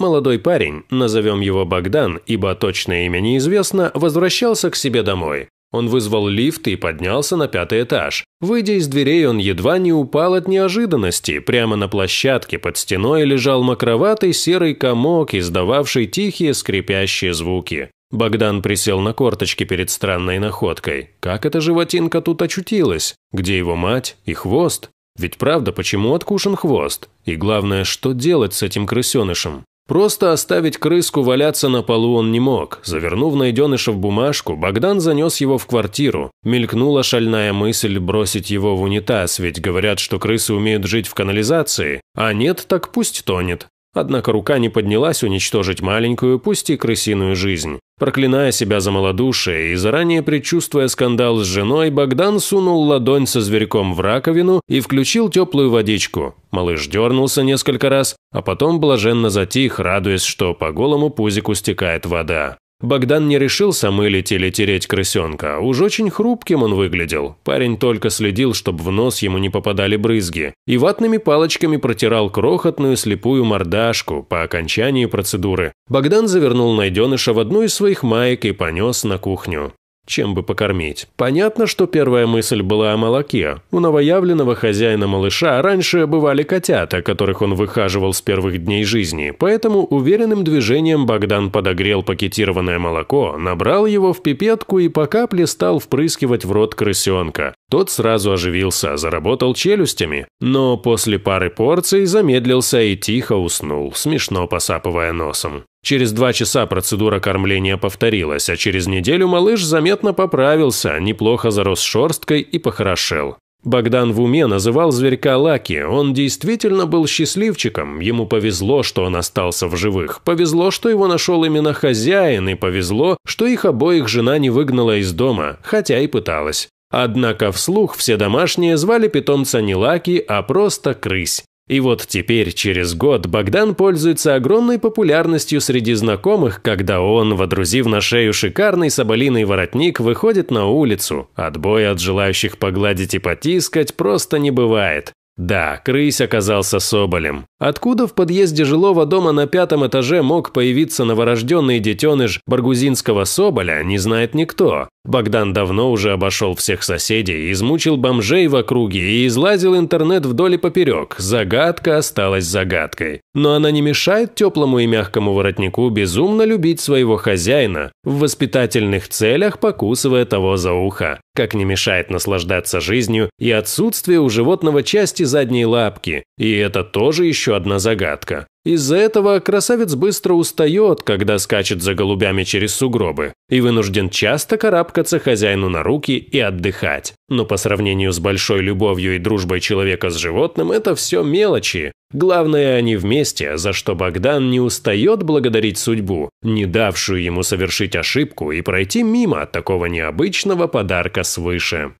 Молодой парень, назовем его Богдан, ибо точное имя неизвестно, возвращался к себе домой. Он вызвал лифт и поднялся на пятый этаж. Выйдя из дверей, он едва не упал от неожиданности. Прямо на площадке под стеной лежал макроватый серый комок, издававший тихие скрипящие звуки. Богдан присел на корточки перед странной находкой. Как эта животинка тут очутилась? Где его мать и хвост? Ведь правда, почему откушен хвост? И главное, что делать с этим крысенышем? Просто оставить крыску валяться на полу он не мог. Завернув найденыша в бумажку, Богдан занес его в квартиру. Мелькнула шальная мысль бросить его в унитаз, ведь говорят, что крысы умеют жить в канализации. А нет, так пусть тонет. Однако рука не поднялась уничтожить маленькую, пусть и крысиную жизнь. Проклиная себя за малодушие и заранее предчувствуя скандал с женой, Богдан сунул ладонь со зверьком в раковину и включил теплую водичку. Малыш дернулся несколько раз, а потом блаженно затих, радуясь, что по голому пузику стекает вода. Богдан не решился мылить или тереть крысенка. Уж очень хрупким он выглядел. Парень только следил, чтобы в нос ему не попадали брызги. И ватными палочками протирал крохотную слепую мордашку по окончании процедуры. Богдан завернул найденыша в одну из своих маек и понес на кухню чем бы покормить. Понятно, что первая мысль была о молоке. У новоявленного хозяина малыша раньше бывали котята, которых он выхаживал с первых дней жизни, поэтому уверенным движением Богдан подогрел пакетированное молоко, набрал его в пипетку и по капле стал впрыскивать в рот крысенка. Тот сразу оживился, заработал челюстями, но после пары порций замедлился и тихо уснул, смешно посапывая носом. Через два часа процедура кормления повторилась, а через неделю малыш заметно поправился, неплохо зарос шерсткой и похорошел. Богдан в уме называл зверька Лаки, он действительно был счастливчиком, ему повезло, что он остался в живых, повезло, что его нашел именно хозяин, и повезло, что их обоих жена не выгнала из дома, хотя и пыталась. Однако вслух все домашние звали питомца не Лаки, а просто крысь. И вот теперь, через год, Богдан пользуется огромной популярностью среди знакомых, когда он, водрузив на шею шикарный соболиный воротник, выходит на улицу. Отбоя от желающих погладить и потискать просто не бывает. Да, крысь оказался соболем. Откуда в подъезде жилого дома на пятом этаже мог появиться новорожденный детеныш баргузинского соболя, не знает никто. Богдан давно уже обошел всех соседей, измучил бомжей в округе и излазил интернет вдоль и поперек. Загадка осталась загадкой. Но она не мешает теплому и мягкому воротнику безумно любить своего хозяина, в воспитательных целях покусывая того за ухо как не мешает наслаждаться жизнью и отсутствие у животного части задней лапки, и это тоже еще одна загадка. Из-за этого красавец быстро устает, когда скачет за голубями через сугробы, и вынужден часто карабкаться хозяину на руки и отдыхать. Но по сравнению с большой любовью и дружбой человека с животным, это все мелочи. Главное, они вместе, за что Богдан не устает благодарить судьбу, не давшую ему совершить ошибку и пройти мимо такого необычного подарка свыше.